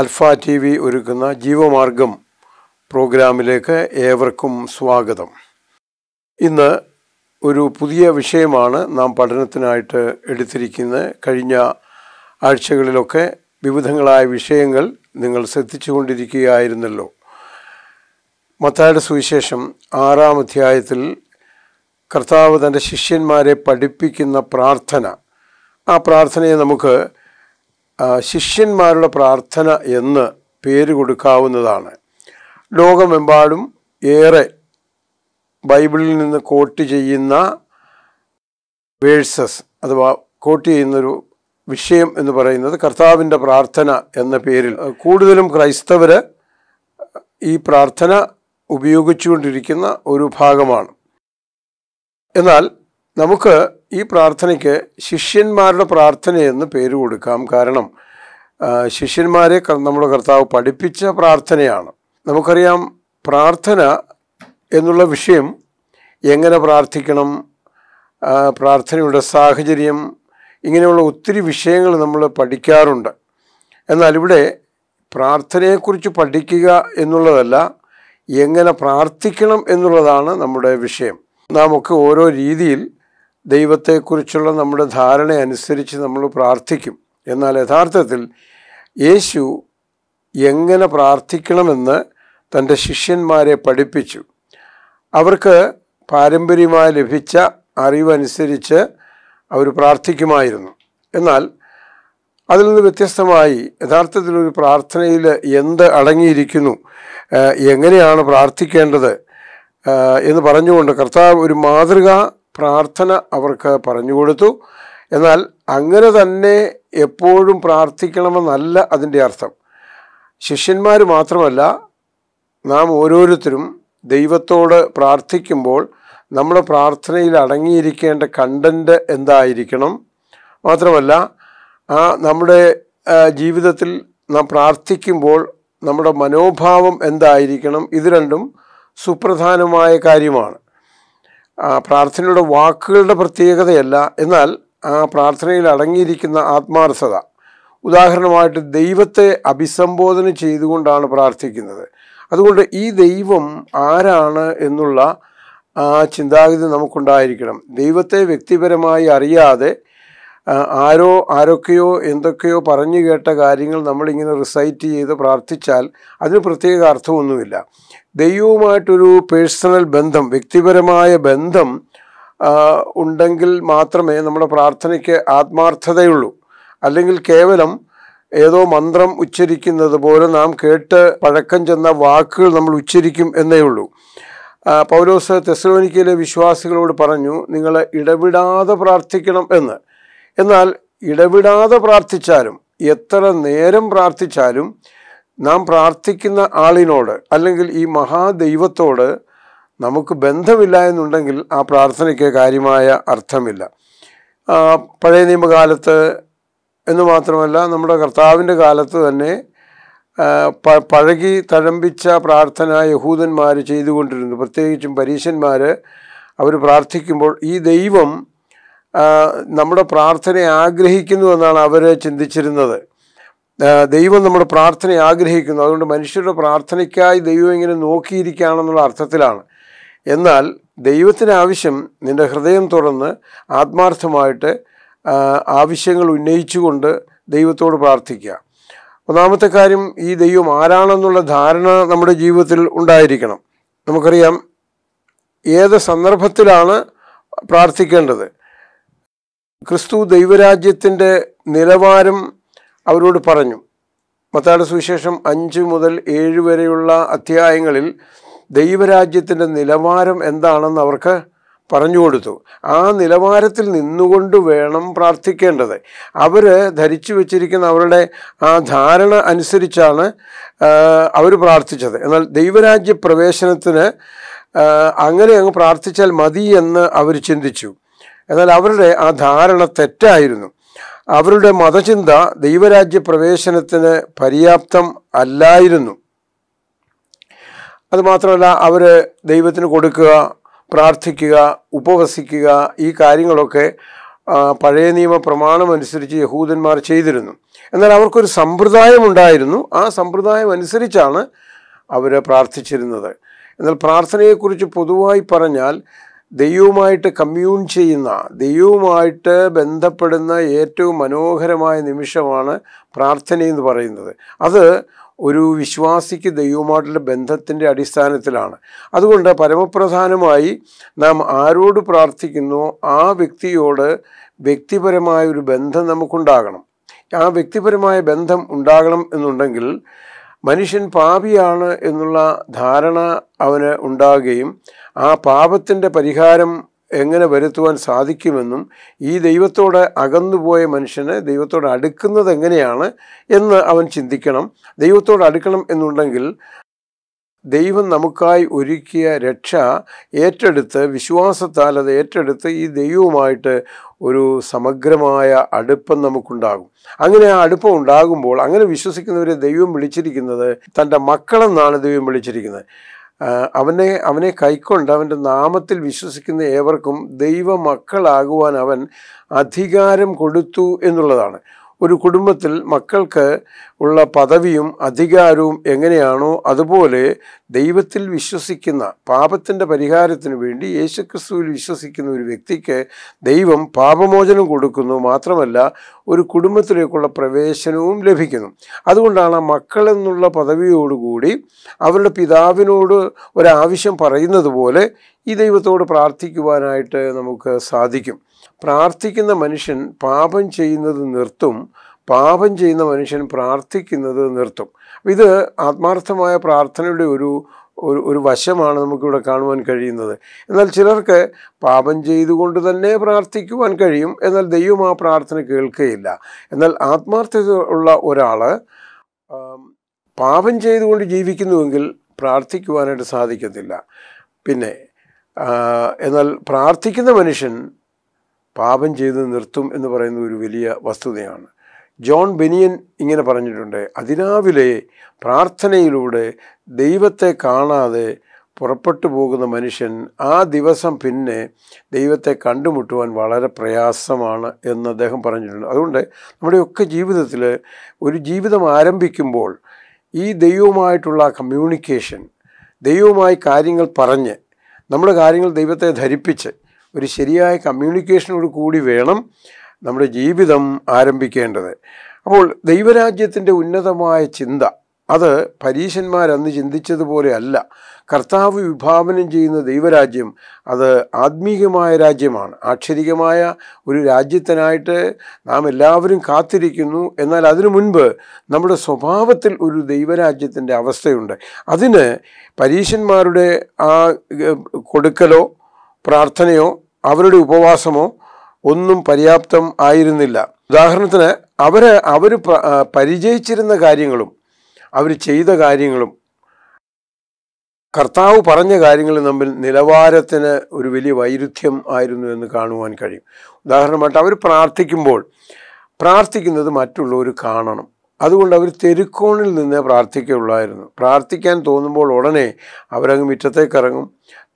അൽഫ T V ഒരുക്കുന്ന ജീവമാർഗം പ്രോഗ്രാമിലേക്ക് ഏവർക്കും സ്വാഗതം ഇന്ന് ഒരു പുതിയ വിഷയമാണ് നാം പഠനത്തിനായിട്ട് എടുത്തിരിക്കുന്നത് കഴിഞ്ഞ ആഴ്ചകളിലൊക്കെ വിവിധങ്ങളായ വിഷയങ്ങൾ നിങ്ങൾ ശ്രദ്ധിച്ചു കൊണ്ടിരിക്കുകയായിരുന്നല്ലോ മത്തായുടെ സുവിശേഷം ആറാം അധ്യായത്തിൽ കർത്താവ് തൻ്റെ ശിഷ്യന്മാരെ പഠിപ്പിക്കുന്ന പ്രാർത്ഥന ആ പ്രാർത്ഥനയെ നമുക്ക് ശിഷ്യന്മാരുടെ പ്രാർത്ഥന എന്ന് പേര് കൊടുക്കാവുന്നതാണ് ലോകമെമ്പാടും ഏറെ ബൈബിളിൽ നിന്ന് കോട്ട് ചെയ്യുന്ന വേഴ്സസ് അഥവാ കോട്ട് ചെയ്യുന്നൊരു വിഷയം എന്ന് പറയുന്നത് കർത്താവിൻ്റെ പ്രാർത്ഥന എന്ന പേരിൽ കൂടുതലും ക്രൈസ്തവർ ഈ പ്രാർത്ഥന ഉപയോഗിച്ചുകൊണ്ടിരിക്കുന്ന ഒരു ഭാഗമാണ് എന്നാൽ നമുക്ക് ഈ പ്രാർത്ഥനയ്ക്ക് ശിഷ്യന്മാരുടെ പ്രാർത്ഥനയെന്ന് പേര് കൊടുക്കാം കാരണം ശിഷ്യന്മാരെ നമ്മുടെ കർത്താവ് പഠിപ്പിച്ച പ്രാർത്ഥനയാണ് നമുക്കറിയാം പ്രാർത്ഥന എന്നുള്ള വിഷയം എങ്ങനെ പ്രാർത്ഥിക്കണം പ്രാർത്ഥനയുടെ സാഹചര്യം ഇങ്ങനെയുള്ള ഒത്തിരി വിഷയങ്ങൾ നമ്മൾ പഠിക്കാറുണ്ട് എന്നാൽ ഇവിടെ പ്രാർത്ഥനയെക്കുറിച്ച് പഠിക്കുക എന്നുള്ളതല്ല എങ്ങനെ പ്രാർത്ഥിക്കണം എന്നുള്ളതാണ് നമ്മുടെ വിഷയം നാം ഒക്കെ ഓരോ രീതിയിൽ ദൈവത്തെക്കുറിച്ചുള്ള നമ്മുടെ ധാരണ അനുസരിച്ച് നമ്മൾ പ്രാർത്ഥിക്കും എന്നാൽ യഥാർത്ഥത്തിൽ യേശു എങ്ങനെ പ്രാർത്ഥിക്കണമെന്ന് തൻ്റെ ശിഷ്യന്മാരെ പഠിപ്പിച്ചു അവർക്ക് പാരമ്പര്യമായി ലഭിച്ച അറിവനുസരിച്ച് അവർ പ്രാർത്ഥിക്കുമായിരുന്നു എന്നാൽ അതിൽ നിന്ന് വ്യത്യസ്തമായി യഥാർത്ഥത്തിൽ ഒരു പ്രാർത്ഥനയിൽ എന്ത് അടങ്ങിയിരിക്കുന്നു എങ്ങനെയാണ് പ്രാർത്ഥിക്കേണ്ടത് എന്ന് പറഞ്ഞുകൊണ്ട് കർത്താവ് ഒരു മാതൃക പ്രാർത്ഥന അവർക്ക് പറഞ്ഞു കൊടുത്തു എന്നാൽ അങ്ങനെ തന്നെ എപ്പോഴും പ്രാർത്ഥിക്കണമെന്നല്ല അതിൻ്റെ അർത്ഥം ശിഷ്യന്മാർ മാത്രമല്ല നാം ഓരോരുത്തരും ദൈവത്തോട് പ്രാർത്ഥിക്കുമ്പോൾ നമ്മുടെ പ്രാർത്ഥനയിൽ അടങ്ങിയിരിക്കേണ്ട കണ്ടൻറ്റ് എന്തായിരിക്കണം മാത്രമല്ല ആ നമ്മുടെ ജീവിതത്തിൽ നാം പ്രാർത്ഥിക്കുമ്പോൾ നമ്മുടെ മനോഭാവം എന്തായിരിക്കണം ഇത് രണ്ടും സുപ്രധാനമായ കാര്യമാണ് പ്രാർത്ഥനയുടെ വാക്കുകളുടെ പ്രത്യേകതയല്ല എന്നാൽ ആ പ്രാർത്ഥനയിൽ അടങ്ങിയിരിക്കുന്ന ആത്മാർത്ഥത ഉദാഹരണമായിട്ട് ദൈവത്തെ അഭിസംബോധന ചെയ്തുകൊണ്ടാണ് പ്രാർത്ഥിക്കുന്നത് അതുകൊണ്ട് ഈ ദൈവം ആരാണ് എന്നുള്ള ആ ചിന്താഗതി നമുക്കുണ്ടായിരിക്കണം ദൈവത്തെ വ്യക്തിപരമായി അറിയാതെ ആരോ ആരൊക്കെയോ എന്തൊക്കെയോ പറഞ്ഞു കേട്ട കാര്യങ്ങൾ നമ്മളിങ്ങനെ റിസൈറ്റ് ചെയ്ത് പ്രാർത്ഥിച്ചാൽ അതിന് പ്രത്യേക അർത്ഥമൊന്നുമില്ല ദൈവവുമായിട്ടൊരു പേഴ്സണൽ ബന്ധം വ്യക്തിപരമായ ബന്ധം ഉണ്ടെങ്കിൽ മാത്രമേ നമ്മുടെ പ്രാർത്ഥനയ്ക്ക് ആത്മാർത്ഥതയുള്ളൂ അല്ലെങ്കിൽ കേവലം ഏതോ മന്ത്രം ഉച്ചരിക്കുന്നത് പോലെ നാം കേട്ട് പഴക്കം ചെന്ന വാക്കുകൾ നമ്മൾ ഉച്ചരിക്കും എന്നേ ഉള്ളൂ പൗലോസ് തെസ്ലോനിക്കയിലെ വിശ്വാസികളോട് പറഞ്ഞു നിങ്ങൾ ഇടവിടാതെ പ്രാർത്ഥിക്കണം എന്ന് എന്നാൽ ഇടവിടാതെ പ്രാർത്ഥിച്ചാലും എത്ര നേരം പ്രാർത്ഥിച്ചാലും നാം പ്രാർത്ഥിക്കുന്ന ആളിനോട് അല്ലെങ്കിൽ ഈ മഹാദൈവത്തോട് നമുക്ക് ബന്ധമില്ല എന്നുണ്ടെങ്കിൽ ആ പ്രാർത്ഥനയ്ക്ക് കാര്യമായ അർത്ഥമില്ല പഴയ നിയമകാലത്ത് എന്ന് മാത്രമല്ല നമ്മുടെ കർത്താവിൻ്റെ കാലത്ത് തന്നെ പഴകി തഴമ്പിച്ച പ്രാർത്ഥന യഹൂദന്മാർ ചെയ്തുകൊണ്ടിരുന്നു പ്രത്യേകിച്ചും പരീശന്മാർ അവർ പ്രാർത്ഥിക്കുമ്പോൾ ഈ ദൈവം നമ്മുടെ പ്രാർത്ഥനയെ ആഗ്രഹിക്കുന്നു എന്നാണ് അവർ ചിന്തിച്ചിരുന്നത് ദൈവം നമ്മുടെ പ്രാർത്ഥനയെ ആഗ്രഹിക്കുന്നു അതുകൊണ്ട് മനുഷ്യരുടെ പ്രാർത്ഥനയ്ക്കായി ദൈവം ഇങ്ങനെ നോക്കിയിരിക്കുകയാണെന്നുള്ള അർത്ഥത്തിലാണ് എന്നാൽ ദൈവത്തിൻ്റെ ആവശ്യം നിൻ്റെ ഹൃദയം തുറന്ന് ആത്മാർത്ഥമായിട്ട് ആവശ്യങ്ങൾ ഉന്നയിച്ചുകൊണ്ട് ദൈവത്തോട് പ്രാർത്ഥിക്കുക ഒന്നാമത്തെ കാര്യം ഈ ദൈവം ആരാണെന്നുള്ള ധാരണ നമ്മുടെ ജീവിതത്തിൽ ഉണ്ടായിരിക്കണം നമുക്കറിയാം ഏത് സന്ദർഭത്തിലാണ് പ്രാർത്ഥിക്കേണ്ടത് ക്രിസ്തു ദൈവരാജ്യത്തിൻ്റെ നിലവാരം അവരോട് പറഞ്ഞു മത്താട് സുവിശേഷം അഞ്ച് മുതൽ ഏഴ് വരെയുള്ള അധ്യായങ്ങളിൽ ദൈവരാജ്യത്തിൻ്റെ നിലവാരം എന്താണെന്ന് അവർക്ക് പറഞ്ഞു കൊടുത്തു ആ നിലവാരത്തിൽ നിന്നുകൊണ്ട് വേണം പ്രാർത്ഥിക്കേണ്ടത് അവർ ധരിച്ചു വച്ചിരിക്കുന്ന അവരുടെ ആ ധാരണ അനുസരിച്ചാണ് അവർ പ്രാർത്ഥിച്ചത് എന്നാൽ ദൈവരാജ്യ പ്രവേശനത്തിന് അങ്ങനെ അങ്ങ് പ്രാർത്ഥിച്ചാൽ മതി എന്ന് അവർ ചിന്തിച്ചു എന്നാൽ അവരുടെ ആ ധാരണ തെറ്റായിരുന്നു അവരുടെ മതചിന്ത ദൈവരാജ്യ പ്രവേശനത്തിന് പര്യാപ്തം അല്ലായിരുന്നു അതുമാത്രമല്ല അവർ ദൈവത്തിന് കൊടുക്കുക പ്രാർത്ഥിക്കുക ഉപവസിക്കുക ഈ കാര്യങ്ങളൊക്കെ പഴയ നിയമ പ്രമാണമനുസരിച്ച് യഹൂദന്മാർ ചെയ്തിരുന്നു എന്നാൽ അവർക്കൊരു സമ്പ്രദായം ഉണ്ടായിരുന്നു ആ സമ്പ്രദായം അനുസരിച്ചാണ് അവർ പ്രാർത്ഥിച്ചിരുന്നത് എന്നാൽ പ്രാർത്ഥനയെക്കുറിച്ച് പൊതുവായി പറഞ്ഞാൽ ദൈവവുമായിട്ട് കമ്മ്യൂൺ ചെയ്യുന്ന ദൈവവുമായിട്ട് ബന്ധപ്പെടുന്ന ഏറ്റവും മനോഹരമായ നിമിഷമാണ് പ്രാർത്ഥനയെന്ന് പറയുന്നത് അത് ഒരു വിശ്വാസിക്ക് ദൈവവുമായിട്ടുള്ള ബന്ധത്തിൻ്റെ അടിസ്ഥാനത്തിലാണ് അതുകൊണ്ട് പരമപ്രധാനമായി നാം ആരോട് പ്രാർത്ഥിക്കുന്നു ആ വ്യക്തിയോട് വ്യക്തിപരമായ ഒരു ബന്ധം നമുക്കുണ്ടാകണം ആ വ്യക്തിപരമായ ബന്ധം ഉണ്ടാകണം എന്നുണ്ടെങ്കിൽ മനുഷ്യൻ പാപിയാണ് എന്നുള്ള ധാരണ അവന് ഉണ്ടാകുകയും ആ പാപത്തിൻ്റെ പരിഹാരം എങ്ങനെ വരുത്തുവാൻ സാധിക്കുമെന്നും ഈ ദൈവത്തോട് അകന്നുപോയ മനുഷ്യന് ദൈവത്തോട് അടുക്കുന്നത് എങ്ങനെയാണ് എന്ന് അവൻ ചിന്തിക്കണം ദൈവത്തോട് അടുക്കണം എന്നുണ്ടെങ്കിൽ ദൈവം നമുക്കായി ഒരുക്കിയ രക്ഷ ഏറ്റെടുത്ത് വിശ്വാസത്താൽ അത് ഏറ്റെടുത്ത് ഈ ദൈവവുമായിട്ട് ഒരു സമഗ്രമായ അടുപ്പം നമുക്കുണ്ടാകും അങ്ങനെ ആ അടുപ്പം ഉണ്ടാകുമ്പോൾ അങ്ങനെ വിശ്വസിക്കുന്നവരെ ദൈവം വിളിച്ചിരിക്കുന്നത് തൻ്റെ മക്കളെന്നാണ് ദൈവം വിളിച്ചിരിക്കുന്നത് അവനെ അവനെ കൈക്കൊണ്ട് അവൻ്റെ നാമത്തിൽ വിശ്വസിക്കുന്ന ഏവർക്കും ദൈവ മക്കളാകുവാൻ അവൻ അധികാരം കൊടുത്തു എന്നുള്ളതാണ് ഒരു കുടുംബത്തിൽ മക്കൾക്ക് ഉള്ള പദവിയും അധികാരവും എങ്ങനെയാണോ അതുപോലെ ദൈവത്തിൽ വിശ്വസിക്കുന്ന പാപത്തിൻ്റെ പരിഹാരത്തിന് വേണ്ടി യേശുക്രിസ്തുവിൽ വിശ്വസിക്കുന്ന ഒരു വ്യക്തിക്ക് ദൈവം പാപമോചനം കൊടുക്കുന്നു മാത്രമല്ല ഒരു കുടുംബത്തിലേക്കുള്ള പ്രവേശനവും ലഭിക്കുന്നു അതുകൊണ്ടാണ് മക്കളെന്നുള്ള എന്നുള്ള പദവിയോടുകൂടി അവരുടെ പിതാവിനോട് ഒരാവശ്യം പറയുന്നത് പോലെ ഈ ദൈവത്തോട് പ്രാർത്ഥിക്കുവാനായിട്ട് നമുക്ക് സാധിക്കും പ്രാർത്ഥിക്കുന്ന മനുഷ്യൻ പാപം ചെയ്യുന്നത് നിർത്തും പാപം ചെയ്യുന്ന മനുഷ്യൻ പ്രാർത്ഥിക്കുന്നത് നിർത്തും ഇത് ആത്മാർത്ഥമായ പ്രാർത്ഥനയുടെ ഒരു ഒരു ഒരു വശമാണ് നമുക്കിവിടെ കാണുവാൻ കഴിയുന്നത് എന്നാൽ ചിലർക്ക് പാപം ചെയ്തുകൊണ്ട് തന്നെ പ്രാർത്ഥിക്കുവാൻ കഴിയും എന്നാൽ ദൈവം ആ പ്രാർത്ഥന കേൾക്കുകയില്ല എന്നാൽ ആത്മാർത്ഥത ഉള്ള ഒരാൾ പാപം ചെയ്തുകൊണ്ട് ജീവിക്കുന്നുവെങ്കിൽ പ്രാർത്ഥിക്കുവാനായിട്ട് സാധിക്കത്തില്ല പിന്നെ എന്നാൽ പ്രാർത്ഥിക്കുന്ന മനുഷ്യൻ പാപം ചെയ്ത് നിർത്തും എന്ന് പറയുന്ന ഒരു വലിയ വസ്തുതയാണ് ജോൺ ബെനിയൻ ഇങ്ങനെ പറഞ്ഞിട്ടുണ്ട് അതിരാവിലെ പ്രാർത്ഥനയിലൂടെ ദൈവത്തെ കാണാതെ പുറപ്പെട്ടു പോകുന്ന മനുഷ്യൻ ആ ദിവസം പിന്നെ ദൈവത്തെ കണ്ടുമുട്ടുവാൻ വളരെ പ്രയാസമാണ് എന്ന് അദ്ദേഹം പറഞ്ഞിട്ടുണ്ട് അതുകൊണ്ട് നമ്മുടെയൊക്കെ ജീവിതത്തിൽ ഒരു ജീവിതം ആരംഭിക്കുമ്പോൾ ഈ ദൈവവുമായിട്ടുള്ള കമ്മ്യൂണിക്കേഷൻ ദൈവവുമായി കാര്യങ്ങൾ പറഞ്ഞ് നമ്മുടെ കാര്യങ്ങൾ ദൈവത്തെ ധരിപ്പിച്ച് ഒരു ശരിയായ കമ്മ്യൂണിക്കേഷനോട് കൂടി വേണം നമ്മുടെ ജീവിതം ആരംഭിക്കേണ്ടത് അപ്പോൾ ദൈവരാജ്യത്തിൻ്റെ ഉന്നതമായ ചിന്ത അത് പരീശന്മാരന്ന് ചിന്തിച്ചതുപോലെ അല്ല കർത്താവ് വിഭാവനം ചെയ്യുന്ന ദൈവരാജ്യം അത് ആത്മീകമായ രാജ്യമാണ് ആക്ഷരികമായ ഒരു രാജ്യത്തിനായിട്ട് നാം എല്ലാവരും കാത്തിരിക്കുന്നു എന്നാൽ അതിനു മുൻപ് നമ്മുടെ സ്വഭാവത്തിൽ ഒരു ദൈവരാജ്യത്തിൻ്റെ അവസ്ഥയുണ്ട് അതിന് പരീശന്മാരുടെ ആ കൊടുക്കലോ പ്രാർത്ഥനയോ അവരുടെ ഉപവാസമോ ഒന്നും പര്യാപ്തം ആയിരുന്നില്ല ഉദാഹരണത്തിന് അവർ അവർ പരിചയിച്ചിരുന്ന കാര്യങ്ങളും അവർ ചെയ്ത കാര്യങ്ങളും കർത്താവ് പറഞ്ഞ കാര്യങ്ങൾ തമ്മിൽ നിലവാരത്തിന് ഒരു വലിയ വൈരുദ്ധ്യം ആയിരുന്നു എന്ന് കാണുവാൻ കഴിയും ഉദാഹരണമായിട്ട് അവർ പ്രാർത്ഥിക്കുമ്പോൾ പ്രാർത്ഥിക്കുന്നത് മറ്റുള്ളവർ കാണണം അതുകൊണ്ട് അവർ തെരുക്കോണിൽ നിന്ന് പ്രാർത്ഥിക്കുകയുള്ളായിരുന്നു പ്രാർത്ഥിക്കാൻ തോന്നുമ്പോൾ ഉടനെ അവരങ്ങ് മുറ്റത്തേക്കിറങ്ങും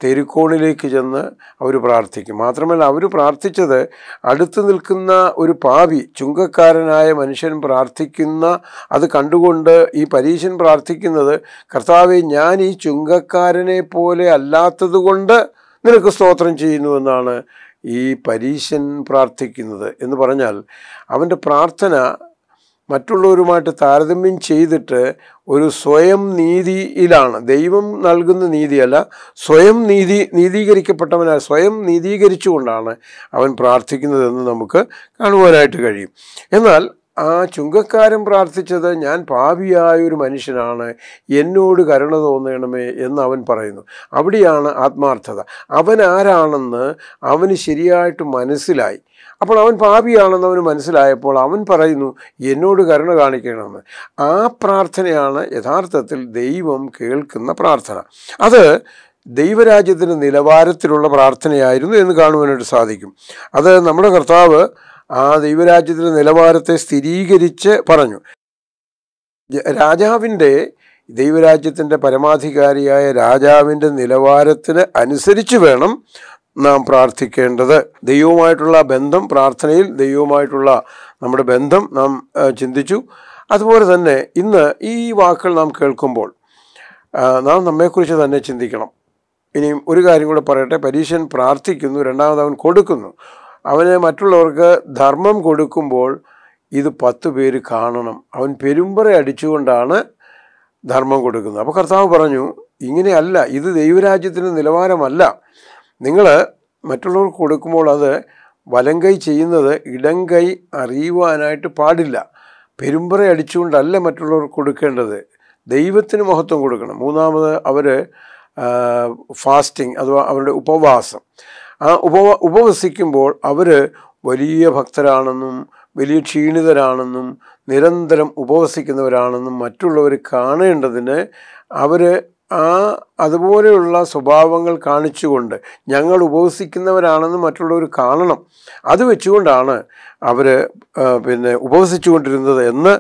തെരുക്കോണിലേക്ക് ചെന്ന് അവർ പ്രാർത്ഥിക്കും മാത്രമല്ല അവർ പ്രാർത്ഥിച്ചത് അടുത്ത് നിൽക്കുന്ന ഒരു പാവി ചുങ്കക്കാരനായ മനുഷ്യൻ പ്രാർത്ഥിക്കുന്ന അത് കണ്ടുകൊണ്ട് ഈ പരീശൻ പ്രാർത്ഥിക്കുന്നത് കർത്താവെ ഞാൻ ഈ ചുങ്കക്കാരനെ പോലെ അല്ലാത്തതുകൊണ്ട് നിനക്ക് സ്തോത്രം ചെയ്യുന്നുവെന്നാണ് ഈ പരീശൻ പ്രാർത്ഥിക്കുന്നത് എന്ന് പറഞ്ഞാൽ അവൻ്റെ പ്രാർത്ഥന മറ്റുള്ളവരുമായിട്ട് താരതമ്യം ചെയ്തിട്ട് ഒരു സ്വയം നീതിയിലാണ് ദൈവം നൽകുന്ന നീതിയല്ല സ്വയം നീതി നീതീകരിക്കപ്പെട്ടവനാൽ സ്വയം നീതീകരിച്ചുകൊണ്ടാണ് അവൻ പ്രാർത്ഥിക്കുന്നതെന്ന് നമുക്ക് കാണുവാനായിട്ട് കഴിയും എന്നാൽ ആ ചുങ്കക്കാരൻ പ്രാർത്ഥിച്ചത് ഞാൻ പാപിയായ ഒരു മനുഷ്യനാണ് എന്നോട് കരുണ തോന്നണമേ എന്ന് അവൻ പറയുന്നു അവിടെയാണ് ആത്മാർത്ഥത അവൻ ആരാണെന്ന് അവന് ശരിയായിട്ട് മനസ്സിലായി അപ്പോൾ അവൻ പാപിയാണെന്ന് അവന് മനസ്സിലായപ്പോൾ അവൻ പറയുന്നു എന്നോട് കരുണ കാണിക്കണമെന്ന് ആ പ്രാർത്ഥനയാണ് യഥാർത്ഥത്തിൽ ദൈവം കേൾക്കുന്ന പ്രാർത്ഥന അത് ദൈവരാജ്യത്തിൻ്റെ നിലവാരത്തിലുള്ള പ്രാർത്ഥനയായിരുന്നു എന്ന് കാണുവാനായിട്ട് സാധിക്കും അത് നമ്മുടെ കർത്താവ് ആ ദൈവരാജ്യത്തിൻ്റെ നിലവാരത്തെ സ്ഥിരീകരിച്ച് പറഞ്ഞു രാജാവിൻ്റെ ദൈവരാജ്യത്തിൻ്റെ പരമാധികാരിയായ രാജാവിൻ്റെ നിലവാരത്തിന് അനുസരിച്ച് വേണം നാം പ്രാർത്ഥിക്കേണ്ടത് ദൈവവുമായിട്ടുള്ള ബന്ധം പ്രാർത്ഥനയിൽ ദൈവവുമായിട്ടുള്ള നമ്മുടെ ബന്ധം നാം ചിന്തിച്ചു അതുപോലെ തന്നെ ഇന്ന് ഈ വാക്കുകൾ നാം കേൾക്കുമ്പോൾ നാം നമ്മെക്കുറിച്ച് തന്നെ ചിന്തിക്കണം ഇനിയും ഒരു കാര്യം കൂടെ പറയട്ടെ പരീക്ഷൻ പ്രാർത്ഥിക്കുന്നു രണ്ടാമത് അവൻ കൊടുക്കുന്നു അവന് മറ്റുള്ളവർക്ക് ധർമ്മം കൊടുക്കുമ്പോൾ ഇത് പത്ത് പേര് കാണണം അവൻ പെരുമ്പറ അടിച്ചുകൊണ്ടാണ് ധർമ്മം കൊടുക്കുന്നത് അപ്പോൾ കർത്താവ് പറഞ്ഞു ഇങ്ങനെയല്ല ഇത് ദൈവരാജ്യത്തിൻ്റെ നിലവാരമല്ല നിങ്ങൾ മറ്റുള്ളവർക്ക് കൊടുക്കുമ്പോൾ അത് വലം കൈ ചെയ്യുന്നത് ഇടം കൈ അറിയുവാനായിട്ട് പാടില്ല പെരുമ്പറ അടിച്ചുകൊണ്ടല്ല മറ്റുള്ളവർക്ക് കൊടുക്കേണ്ടത് ദൈവത്തിന് മഹത്വം കൊടുക്കണം മൂന്നാമത് അവർ ഫാസ്റ്റിംഗ് അഥവാ അവരുടെ ഉപവാസം ഉപവ ഉപവസിക്കുമ്പോൾ അവർ വലിയ ഭക്തരാണെന്നും വലിയ ക്ഷീണിതരാണെന്നും നിരന്തരം ഉപവസിക്കുന്നവരാണെന്നും മറ്റുള്ളവർ കാണേണ്ടതിന് അവർ ആ അതുപോലെയുള്ള സ്വഭാവങ്ങൾ കാണിച്ചുകൊണ്ട് ഞങ്ങൾ ഉപവസിക്കുന്നവരാണെന്ന് മറ്റുള്ളവർ കാണണം അത് വെച്ചുകൊണ്ടാണ് അവർ പിന്നെ ഉപവസിച്ചുകൊണ്ടിരുന്നത് എന്ന്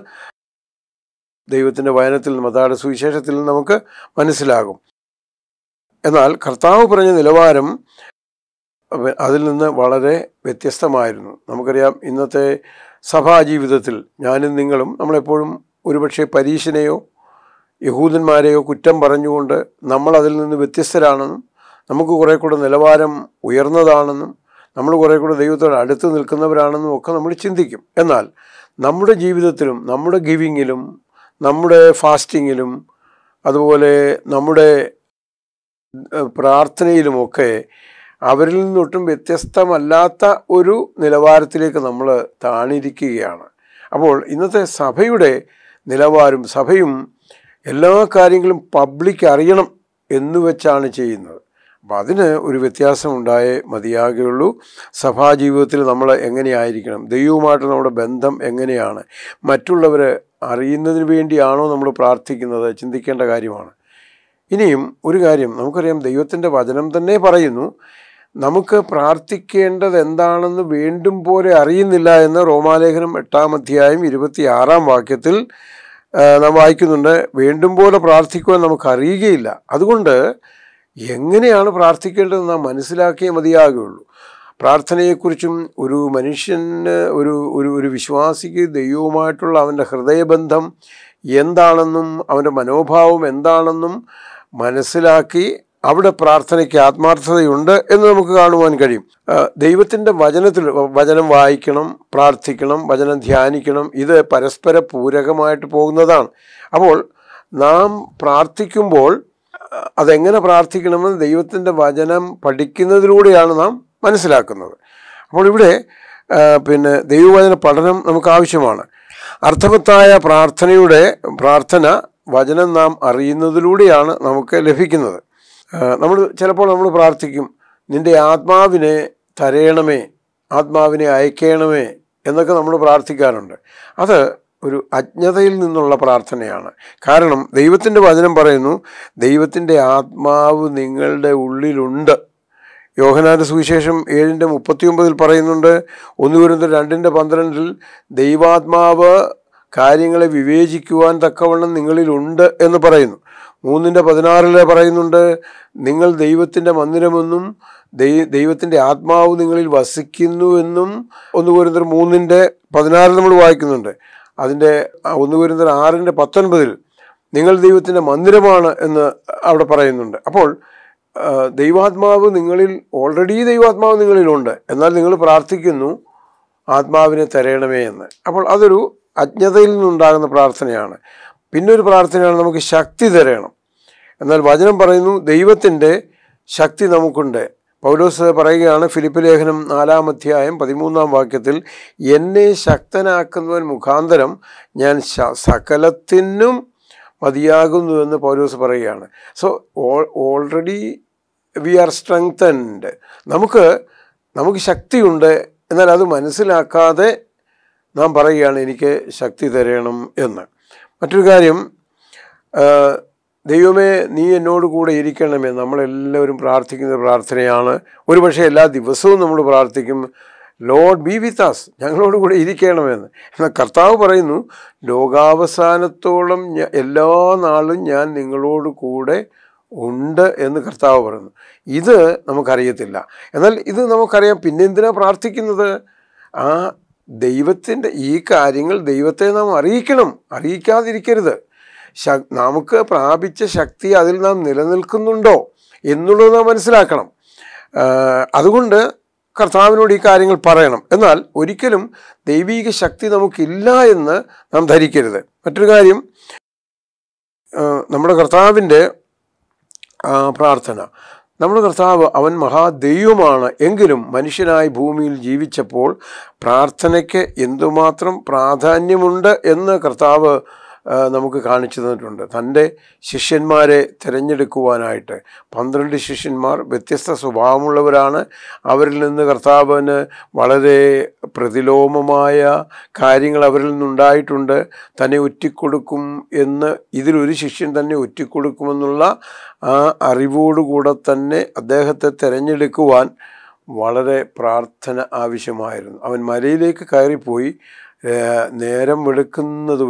ദൈവത്തിൻ്റെ വചനത്തിൽ മതാട സുവിശേഷത്തിൽ നമുക്ക് മനസ്സിലാകും എന്നാൽ കർത്താവ് പറഞ്ഞ നിലവാരം അതിൽ നിന്ന് വളരെ വ്യത്യസ്തമായിരുന്നു നമുക്കറിയാം ഇന്നത്തെ സഭാ ജീവിതത്തിൽ ഞാനും നിങ്ങളും നമ്മളെപ്പോഴും ഒരുപക്ഷെ പരീശനെയോ യഹൂദന്മാരെയോ കുറ്റം പറഞ്ഞുകൊണ്ട് നമ്മൾ അതിൽ നിന്ന് വ്യത്യസ്തരാണെന്നും നമുക്ക് കുറേ കൂടെ നിലവാരം ഉയർന്നതാണെന്നും നമ്മൾ കുറേ കൂടെ ദൈവത്തോട് അടുത്ത് നിൽക്കുന്നവരാണെന്നും ഒക്കെ നമ്മൾ ചിന്തിക്കും എന്നാൽ നമ്മുടെ ജീവിതത്തിലും നമ്മുടെ ഗിവിങ്ങിലും നമ്മുടെ ഫാസ്റ്റിങ്ങിലും അതുപോലെ നമ്മുടെ പ്രാർത്ഥനയിലുമൊക്കെ അവരിൽ നിന്നൊട്ടും വ്യത്യസ്തമല്ലാത്ത ഒരു നിലവാരത്തിലേക്ക് നമ്മൾ താണിരിക്കുകയാണ് അപ്പോൾ ഇന്നത്തെ സഭയുടെ നിലവാരം സഭയും എല്ലാ കാര്യങ്ങളും പബ്ലിക് അറിയണം എന്ന് വെച്ചാണ് ചെയ്യുന്നത് അപ്പം അതിന് ഒരു വ്യത്യാസം ഉണ്ടായേ മതിയാകുകയുള്ളൂ സഭാജീവിതത്തിൽ നമ്മൾ എങ്ങനെയായിരിക്കണം ദൈവവുമായിട്ട് നമ്മുടെ ബന്ധം എങ്ങനെയാണ് മറ്റുള്ളവർ അറിയുന്നതിന് വേണ്ടിയാണോ നമ്മൾ പ്രാർത്ഥിക്കുന്നത് ചിന്തിക്കേണ്ട കാര്യമാണ് ഇനിയും ഒരു കാര്യം നമുക്കറിയാം ദൈവത്തിൻ്റെ വചനം തന്നെ പറയുന്നു നമുക്ക് പ്രാർത്ഥിക്കേണ്ടത് എന്താണെന്ന് വീണ്ടും പോലെ അറിയുന്നില്ല എന്ന് റോമാലേഖനം എട്ടാം അധ്യായം ഇരുപത്തിയാറാം വാക്യത്തിൽ നാം വായിക്കുന്നുണ്ട് വീണ്ടും പോലെ പ്രാർത്ഥിക്കുവാൻ നമുക്ക് അറിയുകയില്ല അതുകൊണ്ട് എങ്ങനെയാണ് പ്രാർത്ഥിക്കേണ്ടതെന്ന് നാം മനസ്സിലാക്കിയേ മതിയാകുള്ളൂ പ്രാർത്ഥനയെക്കുറിച്ചും ഒരു മനുഷ്യന് ഒരു ഒരു ഒരു വിശ്വാസിക്ക് ദൈവവുമായിട്ടുള്ള അവൻ്റെ ഹൃദയബന്ധം എന്താണെന്നും അവൻ്റെ മനോഭാവം എന്താണെന്നും മനസ്സിലാക്കി അവിടെ പ്രാർത്ഥനയ്ക്ക് ആത്മാർത്ഥതയുണ്ട് എന്ന് നമുക്ക് കാണുവാൻ കഴിയും ദൈവത്തിൻ്റെ വചനത്തിൽ വചനം വായിക്കണം പ്രാർത്ഥിക്കണം വചനം ധ്യാനിക്കണം ഇത് പരസ്പര പൂരകമായിട്ട് പോകുന്നതാണ് അപ്പോൾ നാം പ്രാർത്ഥിക്കുമ്പോൾ അതെങ്ങനെ പ്രാർത്ഥിക്കണമെന്ന് ദൈവത്തിൻ്റെ വചനം പഠിക്കുന്നതിലൂടെയാണ് നാം മനസ്സിലാക്കുന്നത് അപ്പോൾ ഇവിടെ പിന്നെ ദൈവവചന പഠനം നമുക്ക് ആവശ്യമാണ് അർത്ഥവത്തായ പ്രാർത്ഥനയുടെ പ്രാർത്ഥന വചനം നാം അറിയുന്നതിലൂടെയാണ് നമുക്ക് ലഭിക്കുന്നത് നമ്മൾ ചിലപ്പോൾ നമ്മൾ പ്രാർത്ഥിക്കും നിൻ്റെ ആത്മാവിനെ തരയണമേ ആത്മാവിനെ അയക്കണമേ എന്നൊക്കെ നമ്മൾ പ്രാർത്ഥിക്കാറുണ്ട് അത് ഒരു അജ്ഞതയിൽ നിന്നുള്ള പ്രാർത്ഥനയാണ് കാരണം ദൈവത്തിൻ്റെ വചനം പറയുന്നു ദൈവത്തിൻ്റെ ആത്മാവ് നിങ്ങളുടെ ഉള്ളിലുണ്ട് യോഹനാന്റെ സുവിശേഷം ഏഴിൻ്റെ മുപ്പത്തിയൊമ്പതിൽ പറയുന്നുണ്ട് ഒന്ന് വരുന്ന രണ്ടിൻ്റെ പന്ത്രണ്ടിൽ ദൈവാത്മാവ് കാര്യങ്ങളെ വിവേചിക്കുവാൻ തക്കവണ്ണം നിങ്ങളിലുണ്ട് എന്ന് പറയുന്നു മൂന്നിൻ്റെ പതിനാറിൽ പറയുന്നുണ്ട് നിങ്ങൾ ദൈവത്തിൻ്റെ മന്ദിരമെന്നും ദൈവത്തിൻ്റെ ആത്മാവ് നിങ്ങളിൽ വസിക്കുന്നു എന്നും ഒന്ന് കുരുന്നർ മൂന്നിൻ്റെ പതിനാറിൽ നമ്മൾ വായിക്കുന്നുണ്ട് അതിൻ്റെ ഒന്ന് കുരുന്നർ ആറിൻ്റെ പത്തൊൻപതിൽ നിങ്ങൾ ദൈവത്തിൻ്റെ മന്ദിരമാണ് എന്ന് അവിടെ പറയുന്നുണ്ട് അപ്പോൾ ദൈവാത്മാവ് നിങ്ങളിൽ ഓൾറെഡി ദൈവാത്മാവ് നിങ്ങളിലുണ്ട് എന്നാൽ നിങ്ങൾ പ്രാർത്ഥിക്കുന്നു ആത്മാവിനെ തരയണമേ എന്ന് അപ്പോൾ അതൊരു അജ്ഞതയിൽ നിന്നുണ്ടാകുന്ന പ്രാർത്ഥനയാണ് പിന്നൊരു പ്രാർത്ഥനയാണ് നമുക്ക് ശക്തി തരണം എന്നാൽ വചനം പറയുന്നു ദൈവത്തിൻ്റെ ശക്തി നമുക്കുണ്ട് പൗലോസ് പറയുകയാണ് ഫിലിപ്പ് ലേഖനം നാലാം അധ്യായം പതിമൂന്നാം വാക്യത്തിൽ എന്നെ ശക്തനാക്കുന്നവൻ മുഖാന്തരം ഞാൻ സകലത്തിനും എന്ന് പൗലോസ് പറയുകയാണ് so already we are strengthened നമുക്ക് നമുക്ക് ശക്തിയുണ്ട് എന്നാൽ അത് മനസ്സിലാക്കാതെ നാം പറയുകയാണ് എനിക്ക് ശക്തി തരണം എന്ന് മറ്റൊരു കാര്യം ദൈവമേ നീ എന്നോട് കൂടെ ഇരിക്കണമേ നമ്മളെല്ലാവരും പ്രാർത്ഥിക്കുന്ന പ്രാർത്ഥനയാണ് ഒരുപക്ഷെ എല്ലാ ദിവസവും നമ്മൾ പ്രാർത്ഥിക്കും ലോഡ് ബി വിത്ത് അസ് ഞങ്ങളോട് കൂടെ ഇരിക്കണമെന്ന് എന്നാൽ കർത്താവ് പറയുന്നു ലോകാവസാനത്തോളം എല്ലാ നാളും ഞാൻ നിങ്ങളോട് കൂടെ ഉണ്ട് എന്ന് കർത്താവ് പറയുന്നു ഇത് നമുക്കറിയത്തില്ല എന്നാൽ ഇത് നമുക്കറിയാം പിന്നെന്തിനാണ് പ്രാർത്ഥിക്കുന്നത് ആ ദൈവത്തിൻ്റെ ഈ കാര്യങ്ങൾ ദൈവത്തെ നാം അറിയിക്കണം അറിയിക്കാതിരിക്കരുത് നമുക്ക് പ്രാപിച്ച ശക്തി അതിൽ നാം നിലനിൽക്കുന്നുണ്ടോ എന്നുള്ളത് നാം മനസ്സിലാക്കണം അതുകൊണ്ട് കർത്താവിനോട് ഈ കാര്യങ്ങൾ പറയണം എന്നാൽ ഒരിക്കലും ദൈവീക ശക്തി നമുക്കില്ല എന്ന് നാം ധരിക്കരുത് മറ്റൊരു കാര്യം നമ്മുടെ കർത്താവിൻ്റെ പ്രാർത്ഥന നമ്മുടെ കർത്താവ് അവൻ മഹാദൈവമാണ് എങ്കിലും മനുഷ്യനായി ഭൂമിയിൽ ജീവിച്ചപ്പോൾ പ്രാർത്ഥനയ്ക്ക് എന്തുമാത്രം പ്രാധാന്യമുണ്ട് എന്ന് കർത്താവ് നമുക്ക് കാണിച്ചു തന്നിട്ടുണ്ട് തൻ്റെ ശിഷ്യന്മാരെ തിരഞ്ഞെടുക്കുവാനായിട്ട് പന്ത്രണ്ട് ശിഷ്യന്മാർ വ്യത്യസ്ത സ്വഭാവമുള്ളവരാണ് അവരിൽ നിന്ന് കർത്താവിന് വളരെ പ്രതിലോമമായ കാര്യങ്ങൾ അവരിൽ നിന്നുണ്ടായിട്ടുണ്ട് തന്നെ ഒറ്റിക്കൊടുക്കും എന്ന് ഇതിലൊരു ശിഷ്യൻ തന്നെ ഒറ്റിക്കൊടുക്കുമെന്നുള്ള ആ അറിവോടുകൂടെ തന്നെ അദ്ദേഹത്തെ തിരഞ്ഞെടുക്കുവാൻ വളരെ പ്രാർത്ഥന ആവശ്യമായിരുന്നു അവൻ മലയിലേക്ക് കയറിപ്പോയി നേരം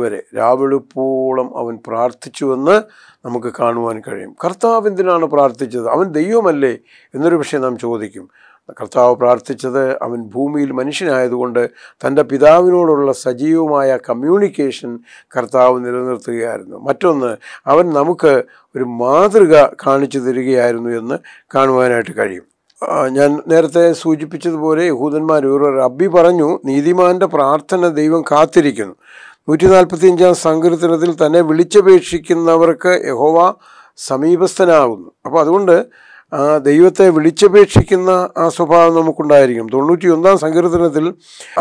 വരെ രാവെളുപ്പോളം അവൻ പ്രാർത്ഥിച്ചുവെന്ന് നമുക്ക് കാണുവാൻ കഴിയും കർത്താവ് എന്തിനാണ് പ്രാർത്ഥിച്ചത് അവൻ ദൈവമല്ലേ എന്നൊരു പക്ഷേ നാം ചോദിക്കും കർത്താവ് പ്രാർത്ഥിച്ചത് അവൻ ഭൂമിയിൽ മനുഷ്യനായതുകൊണ്ട് തൻ്റെ പിതാവിനോടുള്ള സജീവമായ കമ്മ്യൂണിക്കേഷൻ കർത്താവ് നിലനിർത്തുകയായിരുന്നു മറ്റൊന്ന് അവൻ നമുക്ക് ഒരു മാതൃക കാണിച്ചു തരികയായിരുന്നു എന്ന് കാണുവാനായിട്ട് കഴിയും ഞാൻ നേരത്തെ സൂചിപ്പിച്ചതുപോലെ യഹൂദന്മാർ ഒരു റബ്ബി പറഞ്ഞു നീതിമാന്റെ പ്രാർത്ഥന ദൈവം കാത്തിരിക്കുന്നു നൂറ്റി നാൽപ്പത്തിയഞ്ചാം സങ്കീർത്തനത്തിൽ തന്നെ വിളിച്ചപേക്ഷിക്കുന്നവർക്ക് യഹോവ സമീപസ്ഥനാകുന്നു അപ്പോൾ അതുകൊണ്ട് ദൈവത്തെ വിളിച്ചപേക്ഷിക്കുന്ന ആ സ്വഭാവം നമുക്കുണ്ടായിരിക്കും തൊണ്ണൂറ്റി ഒന്നാം സങ്കീർത്തനത്തിൽ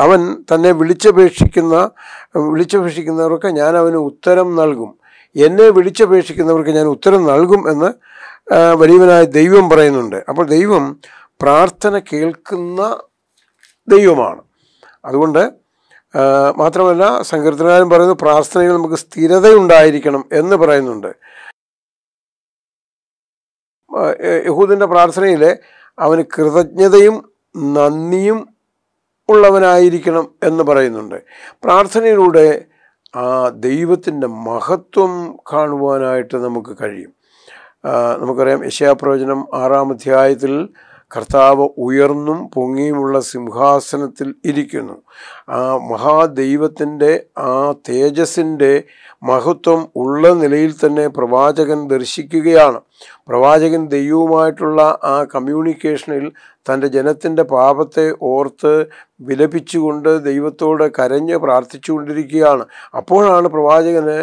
അവൻ തന്നെ വിളിച്ചപേക്ഷിക്കുന്ന വിളിച്ചപേക്ഷിക്കുന്നവർക്ക് ഞാൻ അവന് ഉത്തരം നൽകും എന്നെ വിളിച്ചപേക്ഷിക്കുന്നവർക്ക് ഞാൻ ഉത്തരം നൽകും എന്ന് വലിയവനായ ദൈവം പറയുന്നുണ്ട് അപ്പോൾ ദൈവം പ്രാർത്ഥന കേൾക്കുന്ന ദൈവമാണ് അതുകൊണ്ട് മാത്രമല്ല സങ്കീർത്തനകാരൻ പറയുന്നു പ്രാർത്ഥനയിൽ നമുക്ക് സ്ഥിരതയുണ്ടായിരിക്കണം എന്ന് പറയുന്നുണ്ട് യഹൂദിൻ്റെ പ്രാർത്ഥനയിൽ അവന് കൃതജ്ഞതയും നന്ദിയും ഉള്ളവനായിരിക്കണം എന്ന് പറയുന്നുണ്ട് പ്രാർത്ഥനയിലൂടെ ആ ദൈവത്തിൻ്റെ മഹത്വം കാണുവാനായിട്ട് നമുക്ക് കഴിയും നമുക്കറിയാം യശയാപ്രവചനം ആറാം അധ്യായത്തിൽ കർത്താവ് ഉയർന്നും പൊങ്ങിയുമുള്ള സിംഹാസനത്തിൽ ഇരിക്കുന്നു ആ മഹാദൈവത്തിൻ്റെ ആ തേജസ്സിൻ്റെ മഹത്വം ഉള്ള നിലയിൽ തന്നെ പ്രവാചകൻ ദർശിക്കുകയാണ് പ്രവാചകൻ ദൈവവുമായിട്ടുള്ള ആ കമ്മ്യൂണിക്കേഷനിൽ തൻ്റെ ജനത്തിൻ്റെ പാപത്തെ ഓർത്ത് വിലപിച്ചുകൊണ്ട് ദൈവത്തോട് കരഞ്ഞ് പ്രാർത്ഥിച്ചുകൊണ്ടിരിക്കുകയാണ് അപ്പോഴാണ് പ്രവാചകന്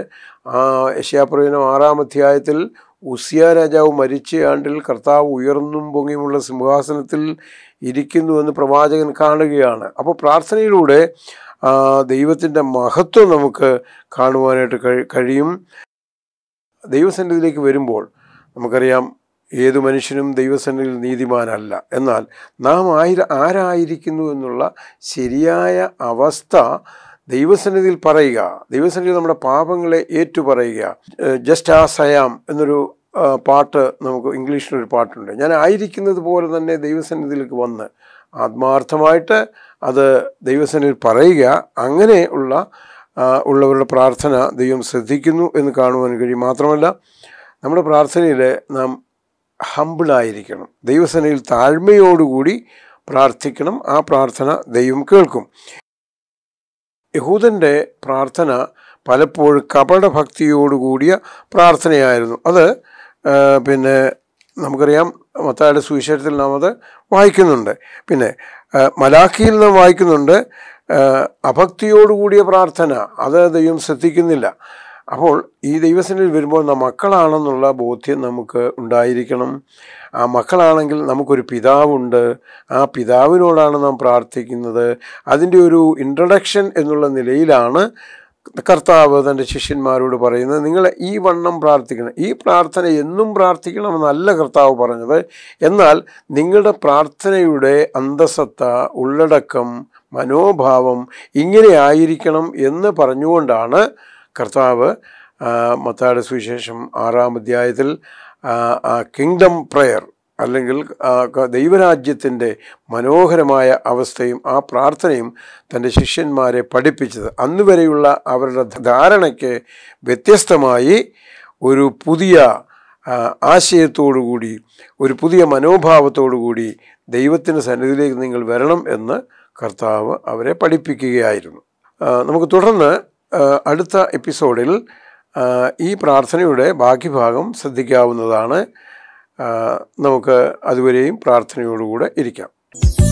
യശയാപ്രവചനം ആറാം അധ്യായത്തിൽ ഉസിയ രാജാവ് മരിച്ച ആണ്ടിൽ കർത്താവ് ഉയർന്നും പൊങ്ങിയുമുള്ള സിംഹാസനത്തിൽ ഇരിക്കുന്നുവെന്ന് പ്രവാചകൻ കാണുകയാണ് അപ്പോൾ പ്രാർത്ഥനയിലൂടെ ദൈവത്തിൻ്റെ മഹത്വം നമുക്ക് കാണുവാനായിട്ട് കഴിയും ദൈവസന്നിധിയിലേക്ക് വരുമ്പോൾ നമുക്കറിയാം ഏതു മനുഷ്യനും ദൈവസന്നിധിയിൽ നീതിമാനല്ല എന്നാൽ നാം ആയി ആരായിരിക്കുന്നു എന്നുള്ള ശരിയായ അവസ്ഥ ദൈവസന്നിധിയിൽ പറയുക ദൈവസന്നിധിയിൽ നമ്മുടെ പാപങ്ങളെ ഏറ്റുപറയുക ജസ്റ്റ് ആ സയാം എന്നൊരു പാട്ട് നമുക്ക് ഇംഗ്ലീഷിലൊരു പാട്ടുണ്ട് ഞാൻ ആയിരിക്കുന്നത് പോലെ തന്നെ ദൈവസന്നിധിയിലേക്ക് വന്ന് ആത്മാർത്ഥമായിട്ട് അത് ദൈവസന്നിധിയിൽ പറയുക അങ്ങനെ ഉള്ള ഉള്ളവരുടെ പ്രാർത്ഥന ദൈവം ശ്രദ്ധിക്കുന്നു എന്ന് കാണുവാൻ കഴിയും മാത്രമല്ല നമ്മുടെ പ്രാർത്ഥനയിൽ നാം ഹമ്പിളായിരിക്കണം ദൈവസേനയിൽ താഴ്മയോടുകൂടി പ്രാർത്ഥിക്കണം ആ പ്രാർത്ഥന ദൈവം കേൾക്കും യഹൂദൻ്റെ പ്രാർത്ഥന പലപ്പോഴും കപടഭക്തിയോടുകൂടിയ പ്രാർത്ഥനയായിരുന്നു അത് പിന്നെ നമുക്കറിയാം മത്തായുടെ സുവിശേഷത്തിൽ നാം അത് വായിക്കുന്നുണ്ട് പിന്നെ മലാഖിയിൽ നാം വായിക്കുന്നുണ്ട് അഭക്തിയോടുകൂടിയ പ്രാർത്ഥന അത് ദൈവം ശ്രദ്ധിക്കുന്നില്ല അപ്പോൾ ഈ ദൈവസന്നിധിയിൽ വരുമ്പോൾ നാം മക്കളാണെന്നുള്ള ബോധ്യം നമുക്ക് ഉണ്ടായിരിക്കണം ആ മക്കളാണെങ്കിൽ നമുക്കൊരു പിതാവുണ്ട് ആ പിതാവിനോടാണ് നാം പ്രാർത്ഥിക്കുന്നത് അതിൻ്റെ ഒരു ഇൻട്രഡക്ഷൻ എന്നുള്ള നിലയിലാണ് കർത്താവ് തൻ്റെ ശിഷ്യന്മാരോട് പറയുന്നത് നിങ്ങൾ ഈ വണ്ണം പ്രാർത്ഥിക്കണം ഈ പ്രാർത്ഥന എന്നും പ്രാർത്ഥിക്കണമെന്നല്ല കർത്താവ് പറഞ്ഞത് എന്നാൽ നിങ്ങളുടെ പ്രാർത്ഥനയുടെ അന്തസത്ത ഉള്ളടക്കം മനോഭാവം ഇങ്ങനെ ആയിരിക്കണം എന്ന് പറഞ്ഞുകൊണ്ടാണ് കർത്താവ് മത്താട് സുവിശേഷം ആറാം അധ്യായത്തിൽ കിങ്ഡം പ്രെയർ അല്ലെങ്കിൽ ദൈവരാജ്യത്തിൻ്റെ മനോഹരമായ അവസ്ഥയും ആ പ്രാർത്ഥനയും തൻ്റെ ശിഷ്യന്മാരെ പഠിപ്പിച്ചത് അന്നുവരെയുള്ള അവരുടെ ധാരണയ്ക്ക് വ്യത്യസ്തമായി ഒരു പുതിയ ആശയത്തോടുകൂടി ഒരു പുതിയ മനോഭാവത്തോടുകൂടി ദൈവത്തിൻ്റെ സന്നിധിയിലേക്ക് നിങ്ങൾ വരണം എന്ന് കർത്താവ് അവരെ പഠിപ്പിക്കുകയായിരുന്നു നമുക്ക് തുടർന്ന് അടുത്ത എപ്പിസോഡിൽ ഈ പ്രാർത്ഥനയുടെ ബാക്കി ഭാഗം ശ്രദ്ധിക്കാവുന്നതാണ് നമുക്ക് അതുവരെയും പ്രാർത്ഥനയോടുകൂടെ ഇരിക്കാം